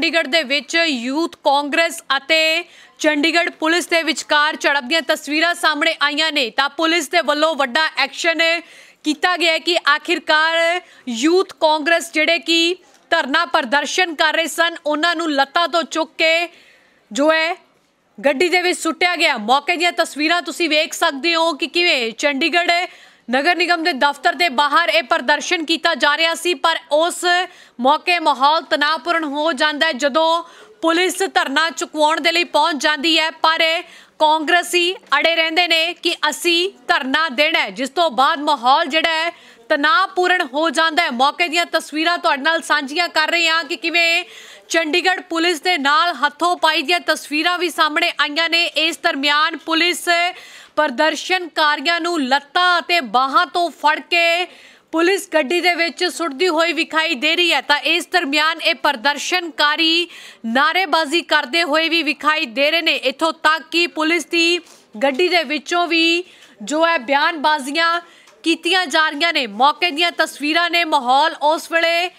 ਚੰਡੀਗੜ੍ਹ ਦੇ ਵਿੱਚ ਯੂਥ ਕਾਂਗਰਸ ਅਤੇ ਚੰਡੀਗੜ੍ਹ ਪੁਲਿਸ ਦੇ ਵਿਚਕਾਰ ਝੜਪ ਦੀਆਂ ਤਸਵੀਰਾਂ ਸਾਹਮਣੇ ਆਈਆਂ ਨੇ ਤਾਂ ਪੁਲਿਸ ਦੇ ਵੱਲੋਂ ਵੱਡਾ ਐਕਸ਼ਨ ਕੀਤਾ ਗਿਆ ਕਿ ਆਖਿਰਕਾਰ ਯੂਥ ਕਾਂਗਰਸ ਜਿਹੜੇ ਕਿ ਧਰਨਾ ਪ੍ਰਦਰਸ਼ਨ ਕਰ ਰਹੇ ਸਨ ਉਹਨਾਂ ਨੂੰ ਲੱਤਾਂ ਤੋਂ ਚੁੱਕ ਕੇ ਜੋ ਹੈ ਗੱਡੀ ਦੇ ਵਿੱਚ ਸੁੱਟਿਆ ਗਿਆ ਮੌਕੇ ਦੀਆਂ ਤਸਵੀਰਾਂ ਤੁਸੀਂ ਵੇਖ ਸਕਦੇ ਹੋ ਕਿ ਕਿਵੇਂ ਚੰਡੀਗੜ੍ਹ ਨਗਰ ਨਿਗਮ ਦੇ ਦਫ਼ਤਰ ਦੇ ਬਾਹਰ ਇਹ ਪ੍ਰਦਰਸ਼ਨ ਕੀਤਾ ਜਾ ਰਿਹਾ ਸੀ ਪਰ ਉਸ ਮੌਕੇ ਮਾਹੌਲ ਤਣਾਅਪੂਰਨ ਹੋ ਜਾਂਦਾ ਜਦੋਂ ਪੁਲਿਸ ਧਰਨਾ ਚੁਕਵਾਉਣ ਦੇ ਲਈ ਪਹੁੰਚ ਜਾਂਦੀ ਹੈ ਪਰ ਕਾਂਗਰਸੀ ਅੜੇ ਰਹਿੰਦੇ ਨੇ ਕਿ ਅਸੀਂ ਧਰਨਾ ਦੇਣਾ ਹੈ ਜਿਸ ਤੋਂ ਬਾਅਦ ਮਾਹੌਲ ਜਿਹੜਾ ਹੈ ਤਣਾਅਪੂਰਨ ਹੋ ਜਾਂਦਾ ਹੈ ਮੌਕੇ ਦੀਆਂ ਤਸਵੀਰਾਂ ਤੁਹਾਡੇ ਨਾਲ ਸਾਂਝੀਆਂ ਕਰ ਰਹੇ ਹਾਂ ਕਿ ਕਿਵੇਂ ਚੰਡੀਗੜ੍ਹ ਪੁਲਿਸ ਦੇ ਨਾਲ ਹੱਥੋਂ ਪਾਈ ਦੀਆਂ ਤਸਵੀਰਾਂ ਵੀ ਸਾਹਮਣੇ ਆਈਆਂ ਨੇ ਇਸ ਦਰਮਿਆਨ ਪੁਲਿਸ ਪ੍ਰਦਰਸ਼ਨਕਾਰੀਆਂ ਨੂੰ ਲੱਤਾਂ ਅਤੇ ਬਾਹਾਂ ਤੋਂ ਫੜ ਕੇ ਪੁਲਿਸ ਗੱਡੀ ਦੇ ਵਿੱਚ ਸੁੱਟਦੀ ਹੋਈ ਵਿਖਾਈ ਦੇ ਰਹੀ ਹੈ ਤਾਂ ਇਸ ਦਰਮਿਆਨ ਇਹ ਪ੍ਰਦਰਸ਼ਨਕਾਰੀ ਨਾਰੇਬਾਜ਼ੀ ਕਰਦੇ ਹੋਏ ਵੀ ਵਿਖਾਈ ਦੇ ਰਹੇ ਨੇ ਇੱਥੋਂ ਤੱਕ ਕਿ ਪੁਲਿਸ ਦੀ ਗੱਡੀ ਦੇ ਵਿੱਚੋਂ ਵੀ ਜੋ ਹੈ ਬਿਆਨਬਾਜ਼ੀਆਂ ਕੀਤੀਆਂ ਜਾ ਰਹੀਆਂ ਨੇ ਮੌਕੇ ਦੀਆਂ ਤਸਵੀਰਾਂ ਨੇ ਮਾਹੌਲ ਉਸ ਵੇਲੇ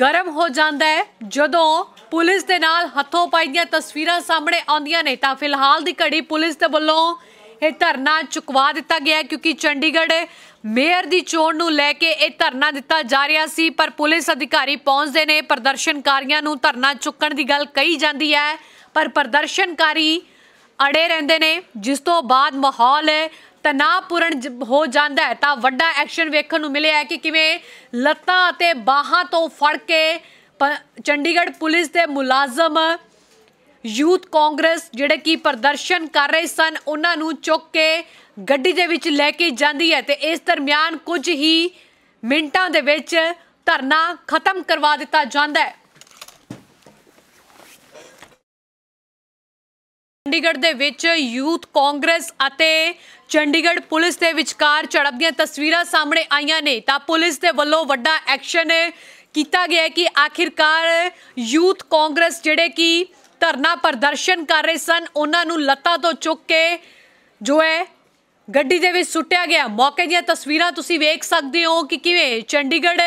ਗਰਮ ਹੋ ਜਾਂਦਾ ਹੈ ਜਦੋਂ ਪੁਲਿਸ ਦੇ ਨਾਲ ਹੱਥੋਂ ਪਾਈ ਦੀਆਂ ਤਸਵੀਰਾਂ ਸਾਹਮਣੇ ਆਉਂਦੀਆਂ ਨੇ ਤਾਂ ਫਿਲਹਾਲ ਦੀ ਘੜੀ ਪੁਲਿਸ ਦੇ ਵੱਲੋਂ ਇਹ ਧਰਨਾ ਚੁਕਵਾ ਦਿੱਤਾ ਗਿਆ ਕਿਉਂਕਿ ਚੰਡੀਗੜ੍ਹ ਮੇਅਰ ਦੀ ਚੋਣ ਨੂੰ ਲੈ ਕੇ ਇਹ ਧਰਨਾ ਦਿੱਤਾ ਜਾ ਰਿਹਾ ਸੀ ਪਰ ਪੁਲਿਸ ਅਧਿਕਾਰੀ ਪਹੁੰਚਦੇ ਨੇ ਪ੍ਰਦਰਸ਼ਨਕਾਰੀਆਂ ਨੂੰ ਧਰਨਾ ਚੁੱਕਣ ਦੀ ਗੱਲ ਕਹੀ ਜਾਂਦੀ ਹੈ ਪਰ ਪ੍ਰਦਰਸ਼ਨਕਾਰੀ ਅੜੇ ਰਹਿੰਦੇ ਨੇ ਜਿਸ ਤੋਂ ਬਾਅਦ ਮਾਹੌਲ ਤਣਾਪੂਰਨ ਹੋ ਜਾਂਦਾ ਹੈ ਤਾਂ ਵੱਡਾ ਐਕਸ਼ਨ ਵੇਖਣ ਨੂੰ ਮਿਲਿਆ ਕਿ ਕਿਵੇਂ ਲੱਤਾਂ ਅਤੇ ਬਾਹਾਂ ਤੋਂ ਫੜ ਕੇ ਚੰਡੀਗੜ੍ਹ ਪੁਲਿਸ ਦੇ ਮੁਲਾਜ਼ਮ ਯੂਥ ਕਾਂਗਰਸ ਜਿਹੜੇ ਕਿ ਪ੍ਰਦਰਸ਼ਨ ਕਰ ਰਹੇ ਸਨ ਉਹਨਾਂ ਨੂੰ ਚੁੱਕ ਕੇ ਗੱਡੀ ਦੇ ਵਿੱਚ ਲੈ ਕੇ ਜਾਂਦੀ ਹੈ ਤੇ ਇਸ ਦਰਮਿਆਨ ਕੁਝ ਹੀ ਮਿੰਟਾਂ ਦੇ ਵਿੱਚ ਧਰਨਾ ਖਤਮ ਕਰਵਾ ਦਿੱਤਾ ਜਾਂਦਾ ਹੈ ਚੰਡੀਗੜ੍ਹ ਦੇ ਵਿੱਚ ਯੂਥ ਕਾਂਗਰਸ ਅਤੇ ਚੰਡੀਗੜ੍ਹ ਪੁਲਿਸ ਦੇ ਵਿਚਕਾਰ ਝੜਪ ਦੀਆਂ ਤਸਵੀਰਾਂ ਸਾਹਮਣੇ ਆਈਆਂ ਨੇ ਤਾਂ ਪੁਲਿਸ ਦੇ ਵੱਲੋਂ ਵੱਡਾ ਐਕਸ਼ਨ ਕੀਤਾ ਗਿਆ ਕਿ ਆਖਿਰਕਾਰ ਯੂਥ ਕਾਂਗਰਸ ਜਿਹੜੇ ਕਿ ਧਰਨਾ ਪ੍ਰਦਰਸ਼ਨ ਕਰ ਰਹੇ ਸਨ ਉਹਨਾਂ ਨੂੰ ਲੱਤਾਂ ਤੋਂ ਚੁੱਕ ਕੇ ਜੋ ਹੈ ਗੱਡੀ ਦੇ ਵਿੱਚ ਸੁੱਟਿਆ ਗਿਆ ਮੌਕੇ ਦੀਆਂ ਤਸਵੀਰਾਂ ਤੁਸੀਂ ਵੇਖ ਸਕਦੇ ਹੋ ਕਿ ਕਿਵੇਂ ਚੰਡੀਗੜ੍ਹ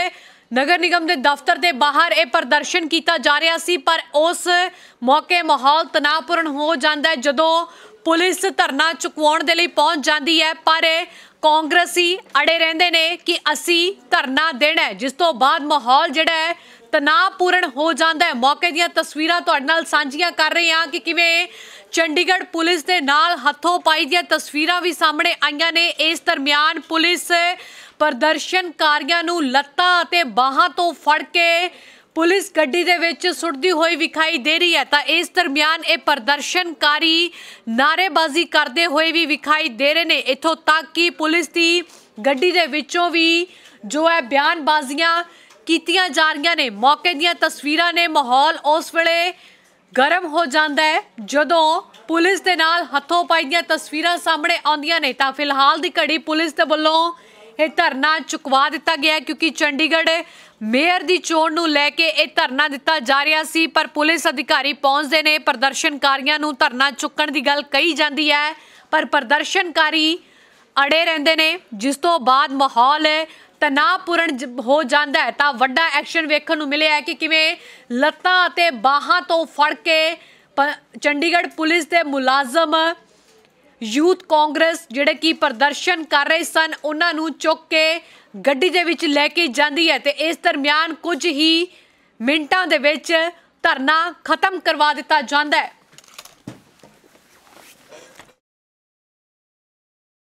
ਨਗਰ ਨਿਗਮ ਦੇ ਦਫ਼ਤਰ ਦੇ ਬਾਹਰ ਇਹ ਪ੍ਰਦਰਸ਼ਨ ਕੀਤਾ ਜਾ ਰਿਹਾ ਸੀ ਪਰ ਉਸ ਮੌਕੇ ਮਾਹੌਲ ਤਣਾਅਪੂਰਨ ਹੋ ਜਾਂਦਾ ਜਦੋਂ ਪੁਲਿਸ ਧਰਨਾ ਚੁਕਵਾਉਣ ਦੇ ਲਈ ਪਹੁੰਚ ਜਾਂਦੀ ਹੈ ਪਰ ਕਾਂਗਰਸੀ ਅੜੇ ਰਹਿੰਦੇ ਨੇ ਕਿ ਅਸੀਂ ਧਰਨਾ ਦੇਣਾ ਹੈ ਜਿਸ ਤੋਂ ਬਾਅਦ ਮਾਹੌਲ ਜਿਹੜਾ ਹੈ ਤਣਾਅਪੂਰਨ ਹੋ ਜਾਂਦਾ ਹੈ ਮੌਕੇ ਦੀਆਂ ਤਸਵੀਰਾਂ ਤੁਹਾਡੇ ਨਾਲ ਸਾਂਝੀਆਂ ਕਰ ਰਹੇ ਹਾਂ ਕਿ ਕਿਵੇਂ ਚੰਡੀਗੜ੍ਹ ਪੁਲਿਸ ਦੇ ਨਾਲ ਹੱਥੋਂ ਪਾਈ ਦੀਆਂ ਤਸਵੀਰਾਂ ਵੀ ਸਾਹਮਣੇ ਆਈਆਂ ਨੇ ਇਸ ਦਰਮਿਆਨ ਪੁਲਿਸ ਪ੍ਰਦਰਸ਼ਨਕਾਰੀਆਂ ਨੂੰ ਲੱਤਾਂ ਅਤੇ ਬਾਹਾਂ ਤੋਂ ਫੜ ਕੇ ਪੁਲਿਸ ਗੱਡੀ ਦੇ ਵਿੱਚ ਸੁੱਟਦੀ ਹੋਈ ਵਿਖਾਈ ਦੇ ਰਹੀ ਹੈ ਤਾਂ ਇਸ ਦਰਮਿਆਨ ਇਹ ਪ੍ਰਦਰਸ਼ਨਕਾਰੀ ਨਾਰੇਬਾਜ਼ੀ ਕਰਦੇ ਹੋਏ ਵੀ ਵਿਖਾਈ ਦੇ ਰਹੇ ਨੇ ਇਥੋਂ ਤੱਕ ਕਿ ਪੁਲਿਸ ਦੀ ਗੱਡੀ ਦੇ ਵਿੱਚੋਂ ਵੀ ਜੋ ਹੈ ਬਿਆਨਬਾਜ਼ੀਆਂ ਕੀਤੀਆਂ ਜਾ ਰਹੀਆਂ ਨੇ ਮੌਕੇ ਦੀਆਂ ਤਸਵੀਰਾਂ ਨੇ ਮਾਹੌਲ ਉਸ ਵੇਲੇ ਗਰਮ ਹੋ ਜਾਂਦਾ ਹੈ ਜਦੋਂ ਪੁਲਿਸ ਦੇ ਨਾਲ ਹੱਥੋਂ ਪਾਈਆਂ ਤਸਵੀਰਾਂ ਸਾਹਮਣੇ ਆਉਂਦੀਆਂ ਨੇ ਤਾਂ ਫਿਲਹਾਲ ਦੀ ਘੜੀ ਪੁਲਿਸ ਦੇ ਵੱਲੋਂ ਇਹ ਧਰਨਾ ਚੁਕਵਾ ਦਿੱਤਾ ਗਿਆ ਕਿਉਂਕਿ ਚੰਡੀਗੜ੍ਹ ਮੇਅਰ ਦੀ ਚੋਣ ਨੂੰ ਲੈ ਕੇ ਇਹ ਧਰਨਾ ਦਿੱਤਾ ਜਾ ਰਿਹਾ ਸੀ ਪਰ ਪੁਲਿਸ ਅਧਿਕਾਰੀ ਪਹੁੰਚਦੇ ਨੇ ਪ੍ਰਦਰਸ਼ਨਕਾਰੀਆਂ ਨੂੰ ਧਰਨਾ ਚੁੱਕਣ ਦੀ ਗੱਲ ਕਹੀ ਜਾਂਦੀ ਹੈ ਪਰ ਪ੍ਰਦਰਸ਼ਨਕਾਰੀ ਅੜੇ ਰਹਿੰਦੇ ਨੇ ਜਿਸ ਤੋਂ ਬਾਅਦ ਮਾਹੌਲ ਤਣਾਪੂਰਨ ਹੋ ਜਾਂਦਾ ਹੈ ਤਾਂ ਵੱਡਾ ਐਕਸ਼ਨ ਵੇਖਣ ਨੂੰ ਮਿਲਿਆ ਹੈ ਕਿ ਕਿਵੇਂ ਲੱਤਾਂ ਅਤੇ ਬਾਹਾਂ ਤੋਂ ਫੜ ਕੇ ਚੰਡੀਗੜ੍ਹ ਪੁਲਿਸ ਦੇ ਮੁਲਾਜ਼ਮ ਯੂਥ ਕਾਂਗਰਸ ਜਿਹੜੇ ਕੀ ਪ੍ਰਦਰਸ਼ਨ ਕਰ ਰਹੇ ਸਨ ਉਹਨਾਂ ਨੂੰ ਚੁੱਕ ਕੇ ਗੱਡੀ ਦੇ ਵਿੱਚ ਲੈ ਕੇ ਜਾਂਦੀ ਹੈ ਤੇ ਇਸ ਦਰਮਿਆਨ ਕੁਝ ਹੀ ਮਿੰਟਾਂ ਦੇ ਵਿੱਚ ਧਰਨਾ ਖਤਮ ਕਰਵਾ ਦਿੱਤਾ ਜਾਂਦਾ ਹੈ